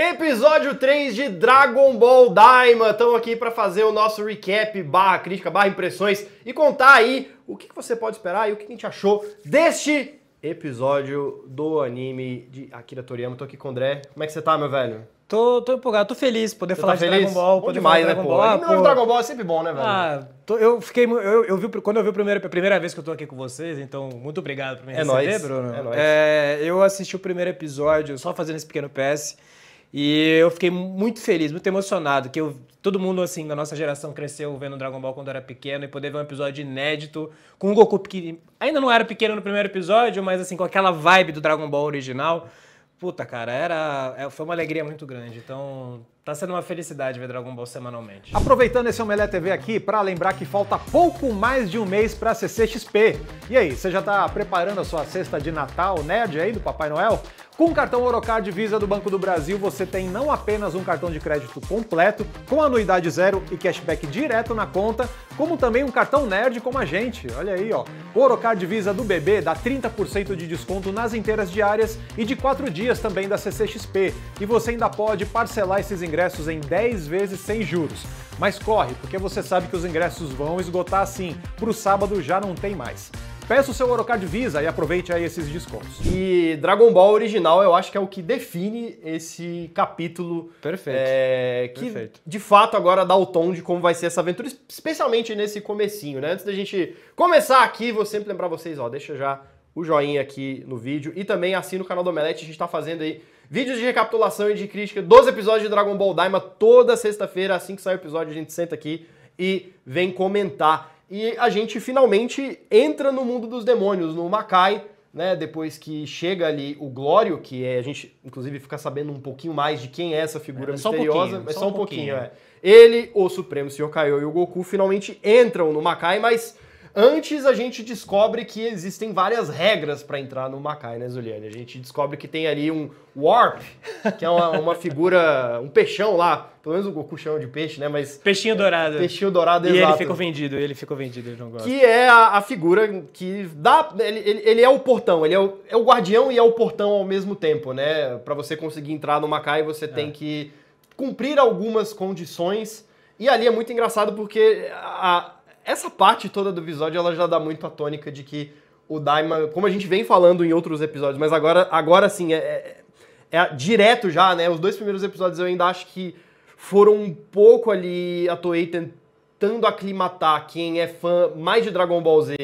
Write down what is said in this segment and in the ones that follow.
Episódio 3 de Dragon Ball Daima. Estamos aqui para fazer o nosso recap, barra crítica, barra impressões e contar aí o que você pode esperar e o que a gente achou deste episódio do anime de Akira Toriyama. Tô aqui com o André. Como é que você tá, meu velho? Tô, tô empolgado, tô feliz poder você tá falar tá de feliz? Dragon Ball. Bom poder demais, falar né, Dragon né, Ball. pô? Ball. Ah, pô. Dragon Ball é sempre bom, né, velho? Ah, tô, eu fiquei. Eu, eu vi, quando eu vi a a primeira vez que eu tô aqui com vocês, então muito obrigado por me é receber, nóis. Bruno. É, nóis. É, eu assisti o primeiro episódio, só fazendo esse pequeno PS. E eu fiquei muito feliz, muito emocionado, que eu, todo mundo assim da nossa geração cresceu vendo Dragon Ball quando era pequeno e poder ver um episódio inédito com o Goku que ainda não era pequeno no primeiro episódio, mas assim com aquela vibe do Dragon Ball original. Puta, cara, era é, foi uma alegria muito grande. Então, Tá sendo uma felicidade ver Dragon Ball semanalmente. Aproveitando esse Omelé TV aqui para lembrar que falta pouco mais de um mês para CCXP. E aí, você já tá preparando a sua cesta de Natal nerd aí do Papai Noel? Com o cartão Orocard Visa do Banco do Brasil, você tem não apenas um cartão de crédito completo, com anuidade zero e cashback direto na conta, como também um cartão nerd como a gente. Olha aí, ó. O Orocard Visa do BB dá 30% de desconto nas inteiras diárias e de 4 dias também da CCXP. E você ainda pode parcelar esses ingressos em 10 vezes sem juros. Mas corre, porque você sabe que os ingressos vão esgotar assim. Pro sábado já não tem mais. Peça o seu Orocard Visa e aproveite aí esses descontos. E Dragon Ball original eu acho que é o que define esse capítulo. Perfeito. É, que Perfeito. de fato agora dá o tom de como vai ser essa aventura, especialmente nesse comecinho, né? Antes da gente começar aqui, vou sempre lembrar vocês, ó, deixa já o joinha aqui no vídeo e também assina o canal do Omelete, a gente tá fazendo aí vídeos de recapitulação e de crítica dos episódios de Dragon Ball Daima toda sexta-feira, assim que sai o episódio, a gente senta aqui e vem comentar e a gente finalmente entra no mundo dos demônios, no Makai, né? Depois que chega ali o Glório, que é, a gente inclusive fica sabendo um pouquinho mais de quem é essa figura é, misteriosa, mas só um pouquinho, é só um pouquinho, pouquinho é. Ele, o Supremo Senhor Kaiô e o Goku finalmente entram no Makai, mas Antes a gente descobre que existem várias regras para entrar no Makai, né, Zuliane? A gente descobre que tem ali um Warp, que é uma, uma figura, um peixão lá. Pelo menos o Goku chama de peixe, né? Mas. Peixinho dourado. É, peixinho dourado, e exato. ele ficou vendido, ele ficou vendido, ele não gosta. Que é a, a figura que dá. Ele, ele, ele, é o portão, ele é o, é o guardião e é o portão ao mesmo tempo, né? Para você conseguir entrar no Makai, você é. tem que cumprir algumas condições. E ali é muito engraçado porque a, essa parte toda do episódio ela já dá muito a tônica de que o Daima, como a gente vem falando em outros episódios, mas agora, agora sim, é, é, é direto já, né? Os dois primeiros episódios eu ainda acho que foram um pouco ali a Toei tentando aclimatar quem é fã mais de Dragon Ball Z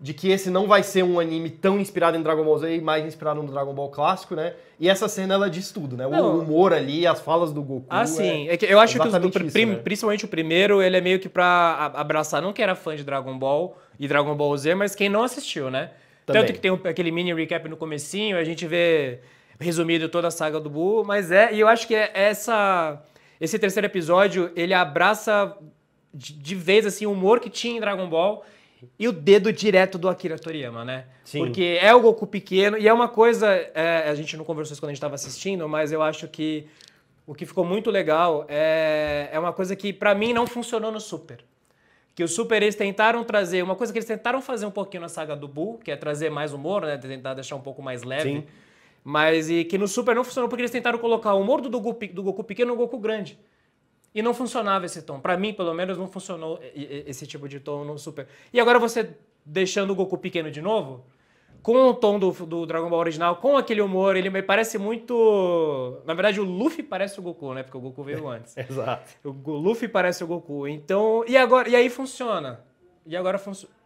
de que esse não vai ser um anime tão inspirado em Dragon Ball Z mais inspirado no Dragon Ball clássico, né? E essa cena ela diz tudo, né? Não. O humor ali, as falas do Goku. Ah, sim. É, é eu acho que o, né? principalmente o primeiro, ele é meio que pra abraçar não quem era fã de Dragon Ball e Dragon Ball Z, mas quem não assistiu, né? Também. Tanto que tem aquele mini recap no comecinho, a gente vê resumido toda a saga do Buu, mas é, e eu acho que é essa esse terceiro episódio, ele abraça de, de vez assim o humor que tinha em Dragon Ball e o dedo direto do Akira Toriyama, né? Sim. Porque é o Goku pequeno e é uma coisa. É, a gente não conversou isso quando a gente estava assistindo, mas eu acho que o que ficou muito legal é, é uma coisa que para mim não funcionou no Super. Que o Super eles tentaram trazer, uma coisa que eles tentaram fazer um pouquinho na saga do Buu, que é trazer mais humor, né? Tentar deixar um pouco mais leve. Sim. Mas e que no Super não funcionou porque eles tentaram colocar o humor do, Goku, do Goku pequeno no Goku grande. E não funcionava esse tom. Para mim, pelo menos, não funcionou esse tipo de tom no Super. E agora você deixando o Goku pequeno de novo, com o tom do, do Dragon Ball original, com aquele humor, ele me parece muito. Na verdade, o Luffy parece o Goku, né? Porque o Goku veio antes. Exato. O Luffy parece o Goku. Então. E agora. E aí funciona. E agora funciona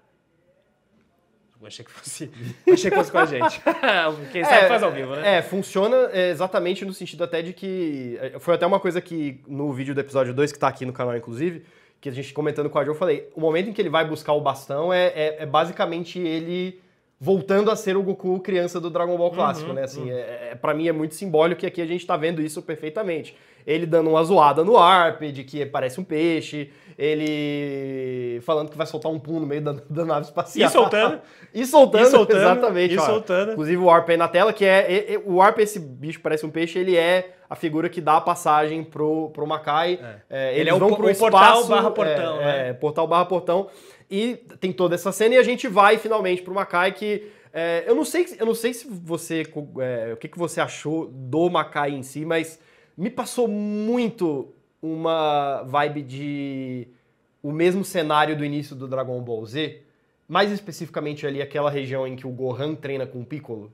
achei que fosse, achei que fosse com a gente. Quem é, sabe é, faz ao vivo, né? É, funciona é, exatamente no sentido até de que. É, foi até uma coisa que no vídeo do episódio 2, que tá aqui no canal, inclusive, que a gente comentando com a Jo, eu falei: o momento em que ele vai buscar o bastão é, é, é basicamente ele voltando a ser o Goku criança do Dragon Ball uhum, clássico, uhum, né? Assim, uhum. é, é, para mim é muito simbólico e aqui a gente tá vendo isso perfeitamente. Ele dando uma zoada no Arp, de que parece um peixe, ele falando que vai soltar um pum no meio da, da nave espacial. E soltando. e soltando. E soltando, exatamente. E soltando. Inclusive o Arp aí na tela, que é, é, é... O Arp, esse bicho parece um peixe, ele é a figura que dá a passagem pro, pro Macai. É. É, ele é o, pro o espaço, portal barra portão, é, né? É, portal barra portão. E tem toda essa cena e a gente vai finalmente pro Macai que... É, eu, não sei, eu não sei se você... É, o que, que você achou do Macai em si, mas me passou muito uma vibe de... O mesmo cenário do início do Dragon Ball Z, mais especificamente ali aquela região em que o Gohan treina com o Piccolo.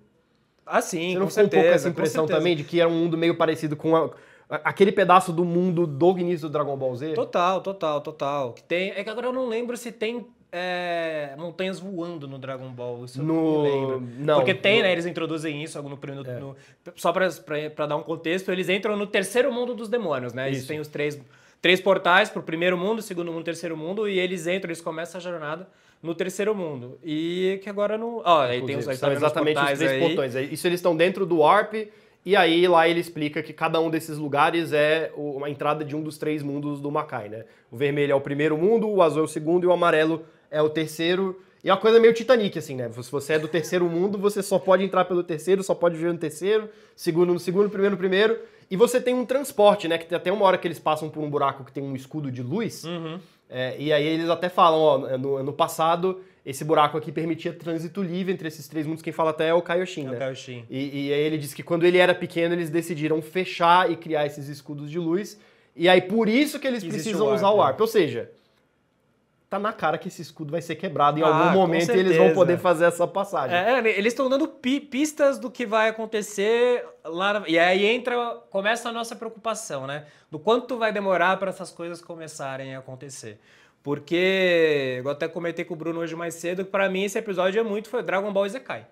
Ah, sim, Você não com ficou certeza, um pouco essa impressão também de que era um mundo meio parecido com a, aquele pedaço do mundo do início do Dragon Ball Z? Total, total, total. Que tem, é que agora eu não lembro se tem é, montanhas voando no Dragon Ball. Isso no... eu não lembro. Não, Porque tem, no... né? Eles introduzem isso no, primeiro é. no só para dar um contexto, eles entram no terceiro mundo dos demônios, né? Isso. Eles têm os três, três portais pro primeiro mundo, segundo mundo, terceiro mundo, e eles entram, eles começam a jornada no terceiro mundo. E que agora não. Ó, aí tem os, são exatamente os três aí. portões. Isso eles estão dentro do Warp. E aí lá ele explica que cada um desses lugares é uma entrada de um dos três mundos do Makai, né? O vermelho é o primeiro mundo, o azul é o segundo e o amarelo é o terceiro. E é uma coisa meio Titanic, assim, né? Se você é do terceiro mundo, você só pode entrar pelo terceiro, só pode viver no terceiro, segundo no segundo, primeiro no primeiro. E você tem um transporte, né? Que tem até uma hora que eles passam por um buraco que tem um escudo de luz. Uhum. É, e aí eles até falam, ó, é, no, passado esse buraco aqui permitia trânsito livre entre esses três mundos. Quem fala até é o Kaioshin, é né? O Kaioshin. E, e, aí ele diz que quando ele era pequeno, eles decidiram fechar e criar esses escudos de luz. E aí por isso que eles Existe precisam o warp, usar o né? warp. Ou seja, tá na cara que esse escudo vai ser quebrado. Em ah, algum momento eles vão poder fazer essa passagem. É, é eles estão dando pi pistas do que vai acontecer lá. Na... E aí entra, começa a nossa preocupação, né? Do quanto vai demorar para essas coisas começarem a acontecer. Porque, eu até comentei com o Bruno hoje mais cedo, que pra mim esse episódio é muito foi Dragon Ball Z Zekai.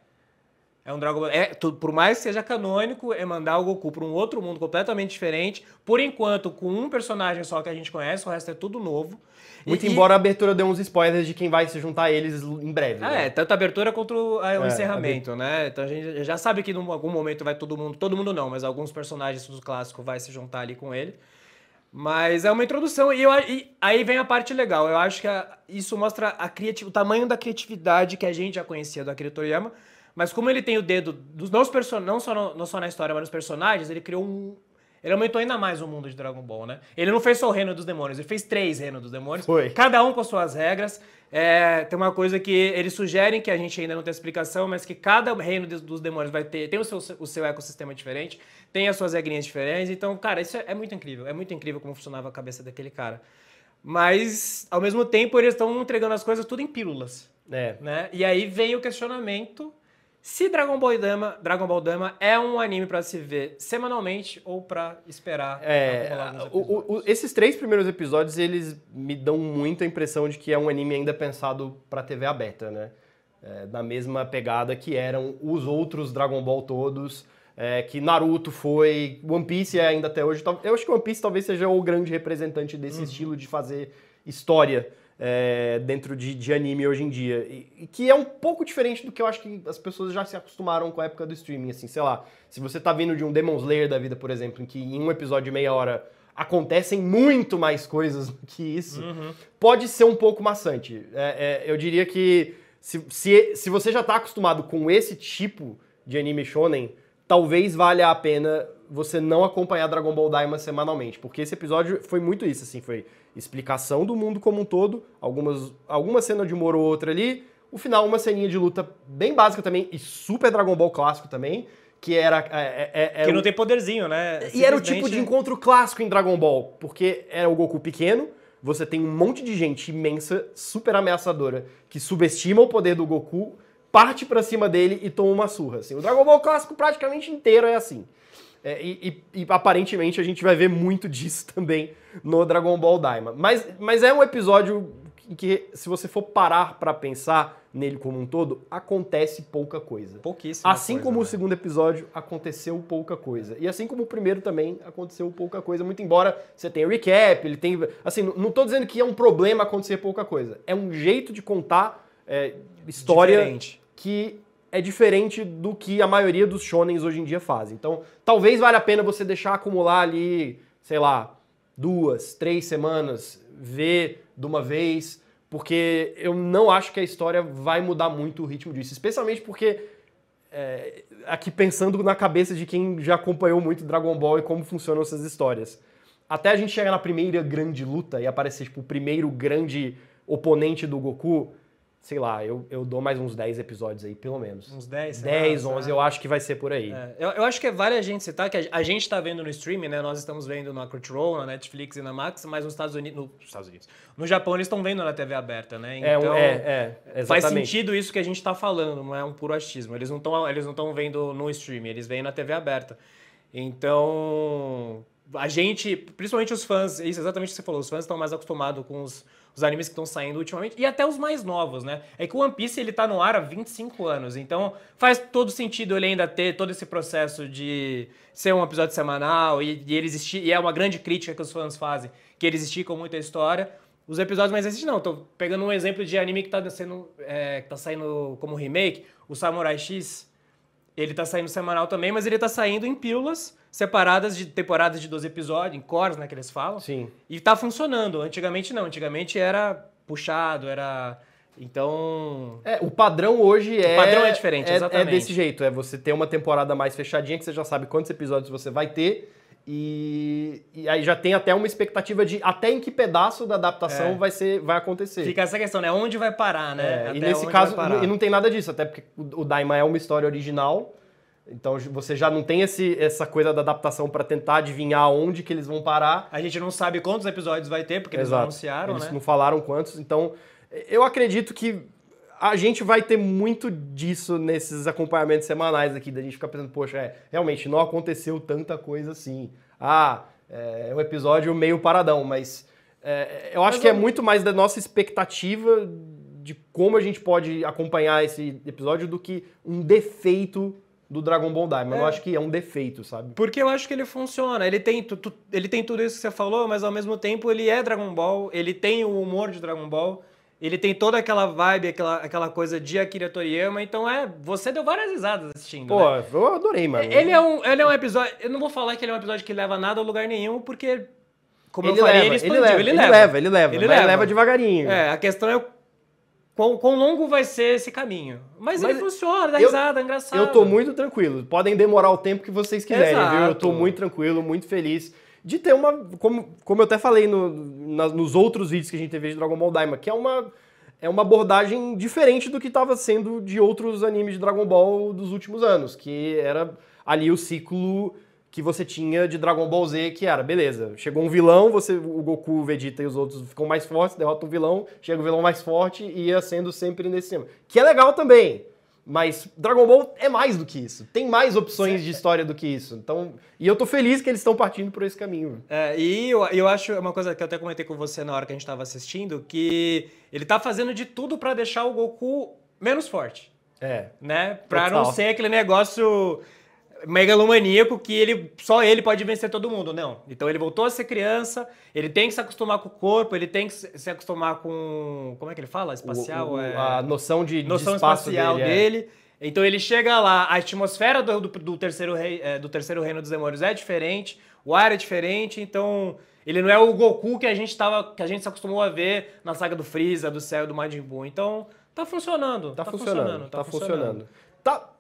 É um Dragon Ball. É, por mais que seja canônico, é mandar o Goku para um outro mundo completamente diferente. Por enquanto, com um personagem só que a gente conhece, o resto é tudo novo. Muito e, embora a abertura dê uns spoilers de quem vai se juntar a eles em breve. Ah, né? É, né? tanto a abertura quanto o é, encerramento, né? Então a gente já sabe que em algum momento vai todo mundo. Todo mundo não, mas alguns personagens do clássico vai se juntar ali com ele. Mas é uma introdução e, eu, e, aí vem a parte legal. Eu acho que a, isso mostra a o tamanho da criatividade que a gente já conhecia do Akira Toriyama, mas como ele tem o dedo dos não, não, só, no, não só na história, mas nos personagens, ele criou um. Ele aumentou ainda mais o mundo de Dragon Ball, né? Ele não fez só o Reino dos Demônios, ele fez três reinos dos Demônios. Foi. Cada um com suas regras. É, tem uma coisa que eles sugerem que a gente ainda não tem explicação, mas que cada reino dos demônios vai ter, tem o seu, o seu ecossistema diferente, tem as suas regrinhas diferentes. Então, cara, isso é, é muito incrível. É muito incrível como funcionava a cabeça daquele cara. Mas, ao mesmo tempo, eles estão entregando as coisas tudo em pílulas. É. Né? E aí vem o questionamento se Dragon Ball Dama, Dragon Ball Dama é um anime para se ver semanalmente ou para esperar. É, o, o, esses três primeiros episódios eles me dão muito a impressão de que é um anime ainda pensado para TV aberta, né? É, na mesma pegada que eram os outros Dragon Ball todos, é, que Naruto foi, One Piece é ainda até hoje. Eu acho que One Piece talvez seja o grande representante desse uhum. estilo de fazer história é, dentro de, de, anime hoje em dia. E, e, que é um pouco diferente do que eu acho que as pessoas já se acostumaram com a época do streaming, assim, sei lá. Se você tá vindo de um Demon Slayer da vida, por exemplo, em que em um episódio de meia hora acontecem muito mais coisas do que isso, uhum. pode ser um pouco maçante. É, é, eu diria que se, se, se você já tá acostumado com esse tipo de anime shonen, talvez valha a pena você não acompanhar Dragon Ball Daima semanalmente, porque esse episódio foi muito isso, assim, foi explicação do mundo como um todo, algumas, alguma cena de humor ou outra ali, o final uma ceninha de luta bem básica também, e super Dragon Ball clássico também, que era... É, é, é que não tem poderzinho, né? E era o tipo de encontro clássico em Dragon Ball, porque era o Goku pequeno, você tem um monte de gente imensa, super ameaçadora, que subestima o poder do Goku parte para cima dele e toma uma surra. Assim. O Dragon Ball clássico praticamente inteiro é assim. É, e, e, e, aparentemente a gente vai ver muito disso também no Dragon Ball Daima. Mas, mas é um episódio que, se você for parar para pensar nele como um todo, acontece pouca coisa. Pouquíssimo. Assim coisa, como né? o segundo episódio, aconteceu pouca coisa. E assim como o primeiro também, aconteceu pouca coisa. Muito embora você tenha recap, ele tem... Assim, não tô dizendo que é um problema acontecer pouca coisa. É um jeito de contar é, história... Diferente que é diferente do que a maioria dos shonens hoje em dia faz. Então, talvez valha a pena você deixar acumular ali, sei lá, duas, três semanas, ver de uma vez, porque eu não acho que a história vai mudar muito o ritmo disso, especialmente porque é, aqui pensando na cabeça de quem já acompanhou muito Dragon Ball e como funcionam essas histórias. Até a gente chegar na primeira grande luta e aparecer tipo, o primeiro grande oponente do Goku, sei lá, eu, eu dou mais uns 10 episódios aí, pelo menos. Uns 10? 10, lá, 11, eu acho que vai ser por aí. É. Eu, eu acho que é vale a gente citar tá, que a, a gente está vendo no streaming, né? Nós estamos vendo na Crunchyroll, na Netflix e na Max, mas nos Estados Unidos... nos Estados Unidos. No Japão eles estão vendo na TV aberta, né? É, então, é, é, é faz sentido isso que a gente está falando, não é um puro achismo. Eles não estão vendo no streaming, eles veem na TV aberta. Então a gente, principalmente os fãs, é isso é exatamente o que você falou, os fãs estão mais acostumados com os, os animes que estão saindo ultimamente, e até os mais novos, né? É que o One Piece, ele tá no ar há 25 anos, então faz todo sentido ele ainda ter todo esse processo de ser um episódio semanal, e, e ele existir, e é uma grande crítica que os fãs fazem, que eles esticam muito a história, os episódios mais recentes não. Tô pegando um exemplo de anime que tá, sendo, é, que tá saindo como remake, o Samurai X. Ele tá saindo semanal também, mas ele tá saindo em pílulas separadas de temporadas de 12 episódios, em cores, né, que eles falam. Sim. E tá funcionando. Antigamente não, antigamente era puxado, era então. É, o padrão hoje é. O padrão é diferente, é, é exatamente. É desse jeito, é você ter uma temporada mais fechadinha que você já sabe quantos episódios você vai ter e, e, aí já tem até uma expectativa de até em que pedaço da adaptação é. vai ser vai acontecer. Fica essa questão, né? Onde vai parar, né? É, e nesse caso, e não tem nada disso, até porque o Daima é uma história original. Então você já não tem esse, essa coisa da adaptação para tentar adivinhar onde que eles vão parar. A gente não sabe quantos episódios vai ter, porque eles Exato. anunciaram, eles né? não falaram quantos, então eu acredito que a gente vai ter muito disso nesses acompanhamentos semanais aqui, da gente ficar pensando, poxa, é, realmente não aconteceu tanta coisa assim. Ah, é, é um episódio meio paradão, mas é, eu acho mas, que é muito mais da nossa expectativa de como a gente pode acompanhar esse episódio do que um defeito do Dragon Ball Diamond. É. Eu acho que é um defeito, sabe? Porque eu acho que ele funciona. Ele tem, tu, tu, ele tem tudo isso que você falou, mas ao mesmo tempo ele é Dragon Ball, ele tem o humor de Dragon Ball. Ele tem toda aquela vibe, aquela, aquela coisa de Akira Toriyama, então é. Você deu várias risadas assistindo. Pô, né? eu adorei, mano. Ele é, um, ele é um episódio. Eu não vou falar que ele é um episódio que leva nada a lugar nenhum, porque. Como ele eu falei, leva, ele, expandiu, ele, leva, ele, ele leva. leva, ele leva. Ele leva, leva devagarinho. É, a questão é quão, quão longo vai ser esse caminho. Mas, Mas ele funciona, dá eu, risada, é engraçado. Eu tô muito tranquilo. Podem demorar o tempo que vocês quiserem, Exato. viu? Eu tô muito tranquilo, muito feliz de ter uma. Como, como eu até falei no, na, nos outros vídeos que a gente teve de Dragon Ball Daima, que é uma, é uma abordagem diferente do que estava sendo de outros animes de Dragon Ball dos últimos anos, que era ali o ciclo que você tinha de Dragon Ball Z, que era, beleza, chegou um vilão, você o Goku, o Vegeta e os outros ficam mais fortes, derrota o vilão, chega o vilão mais forte e ia sendo sempre nesse cima. Que é legal também, mas Dragon Ball é mais do que isso. Tem mais opções de é- história do que isso. Então, e eu tô feliz que eles estão partindo por esse caminho. É, e eu, eu acho uma coisa que eu até comentei com você na hora que a gente tava assistindo, que ele tá fazendo de tudo para deixar o Goku menos forte. É. Né? Pra Total. não ser aquele negócio megalomaníaco que ele só ele pode vencer todo mundo, não. Então ele voltou a ser criança, ele tem que se acostumar com o corpo, ele tem que se acostumar com como é que ele fala, espacial, o, o, é... a noção de noção de espacial dele. É. dele. É. Então ele chega lá, a atmosfera do, do, do terceiro rei, é, do terceiro reino dos demônios é diferente, o ar é diferente, então ele não é o Goku que a gente tava, que a gente se acostumou a ver na saga do Freeza, do céu do Majin Buu. Então tá funcionando, tá, tá funcionando, funcionando, tá, tá funcionando. funcionando. Tá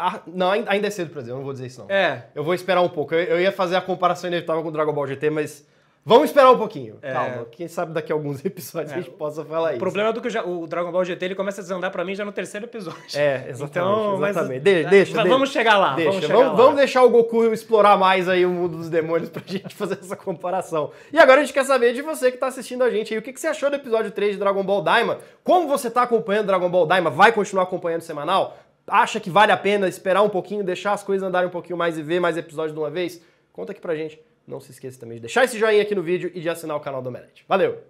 ah, não, ainda é cedo pra dizer, eu não vou dizer isso não. É. Eu vou esperar um pouco. Eu, eu ia fazer a comparação inevitável com o Dragon Ball GT, mas vamos esperar um pouquinho. É. Calma, quem sabe daqui a alguns episódios é. a gente possa falar isso. O problema é do que já, o Dragon Ball GT ele começa a desandar pra mim já no terceiro episódio. É, exatamente. Então, exatamente. É, mas, deixa, deixa, Vamos chegar lá. Deixa. Vamos, chegar vamos, lá. vamos deixar o Goku explorar mais aí o mundo dos demônios pra gente fazer essa comparação. E agora a gente quer saber de você que tá assistindo a gente aí. O que, que você achou do episódio 3 de Dragon Ball Daima? Como você tá acompanhando Dragon Ball Daima? Vai continuar acompanhando semanal? acha que vale a pena esperar um pouquinho, deixar as coisas andarem um pouquinho mais e ver mais episódios de uma vez? Conta aqui pra gente. Não se esqueça também de deixar esse joinha aqui no vídeo e de assinar o canal do Omelete. Valeu!